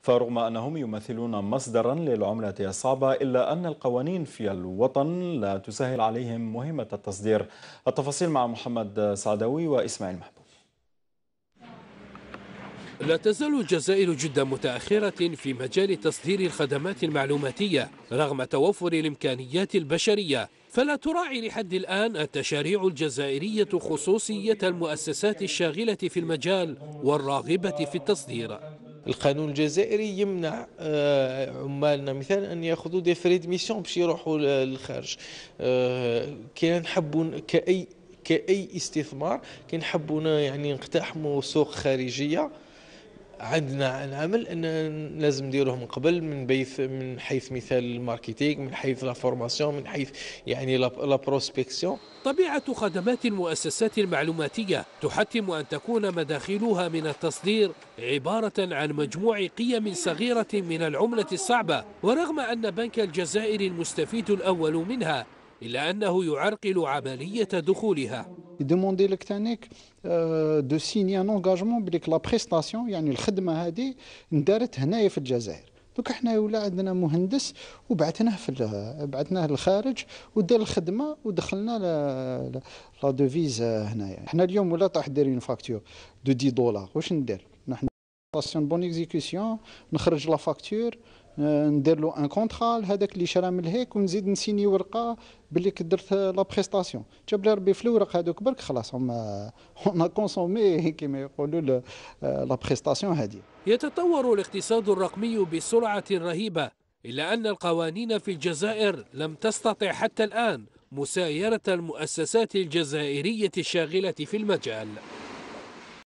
فرغم أنهم يمثلون مصدرا للعملة الصعبة إلا أن القوانين في الوطن لا تسهل عليهم مهمة التصدير التفاصيل مع محمد سعدوي وإسماعيل محبوب لا تزال الجزائر جدا متأخرة في مجال تصدير الخدمات المعلوماتية رغم توفر الإمكانيات البشرية فلا تراعي لحد الآن التشاريع الجزائرية خصوصية المؤسسات الشاغلة في المجال والراغبة في التصدير القانون الجزائري يمنع آه، عمالنا مثلا ان ياخذوا دي فريد ميسيون باش يروحوا للخارج آه، كان نحبوا كاي كاي استثمار كان نحبوا يعني نقتحموا سوق خارجيه عندنا العمل ان لازم نديروه من قبل من بيث من حيث مثال الماركتينغ من حيث لا فورماسيون من حيث يعني لا بروسبكسيون طبيعه خدمات المؤسسات المعلوماتيه تحتم ان تكون مداخلها من التصدير عباره عن مجموع قيم صغيره من العمله الصعبه ورغم ان بنك الجزائر المستفيد الاول منها الا انه يعرقل عمليه دخولها يدوموندي لك تانيك دو سيني ان انجاجمون بليك لا بريستاسيون يعني الخدمه هذه اندارت هنايا في الجزائر دوك حنا ولا عندنا مهندس وبعثناه في بعثناه للخارج ودار الخدمه ودخلنا لا دوفيز هنايا حنا اليوم ولا طاح دايرين فاكتور دو 10 دولار واش ندير نحن باسيون بون اكزيكسيون نخرج لا فاكتور ندير له ان كونترا لهذاك اللي شرا من الهيك ونزيد نسيني ورقه باللي درت لا بريستاسيون جاب ربي في الورق هذوك برك خلاص هما اون كونسومي كما يقولوا لا بريستاسيون هذه يتطور الاقتصاد الرقمي بسرعه رهيبه الا ان القوانين في الجزائر لم تستطع حتى الان مسايره المؤسسات الجزائريه الشاغله في المجال